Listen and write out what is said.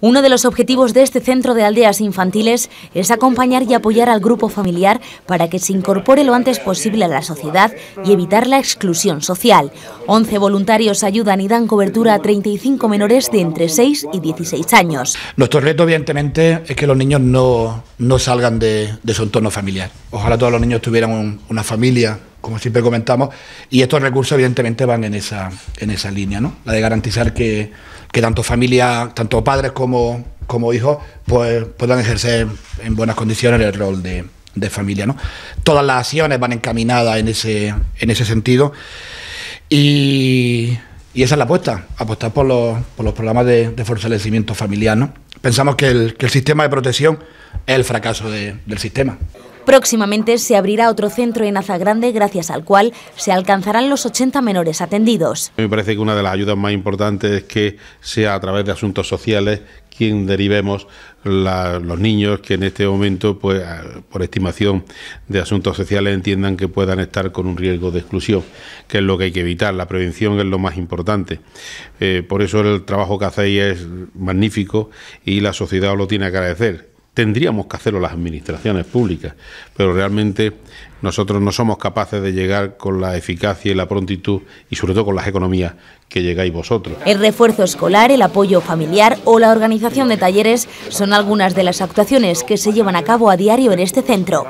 Uno de los objetivos de este centro de aldeas infantiles es acompañar y apoyar al grupo familiar para que se incorpore lo antes posible a la sociedad y evitar la exclusión social. 11 voluntarios ayudan y dan cobertura a 35 menores de entre 6 y 16 años. Nuestro reto, evidentemente, es que los niños no, salgan de, su entorno familiar. Ojalá todos los niños tuvieran una familia como siempre comentamos, y estos recursos evidentemente van en esa, en esa línea, ¿no? La de garantizar que, tanto familias, tanto padres como, como hijos, pues puedan ejercer en buenas condiciones el rol de, familia, ¿no? Todas las acciones van encaminadas en ese, en ese sentido y, esa es la apuesta, apostar por los, programas de, fortalecimiento familiar, ¿no? Pensamos que el, sistema de protección es el fracaso del sistema. Próximamente se abrirá otro centro en Grande, gracias al cual se alcanzarán los 80 menores atendidos. Me parece que una de las ayudas más importantes es que sea a través de asuntos sociales quien derivemos los niños que en este momento, pues, por estimación de asuntos sociales, entiendan que puedan estar con un riesgo de exclusión, que es lo que hay que evitar. La prevención es lo más importante. Eh, por eso el trabajo que hacéis es magnífico y la sociedad os lo tiene que agradecer tendríamos que hacerlo las administraciones públicas, pero realmente nosotros no somos capaces de llegar con la eficacia y la prontitud y sobre todo con las economías que llegáis vosotros. El refuerzo escolar, el apoyo familiar o la organización de talleres son algunas de las actuaciones que se llevan a cabo a diario en este centro.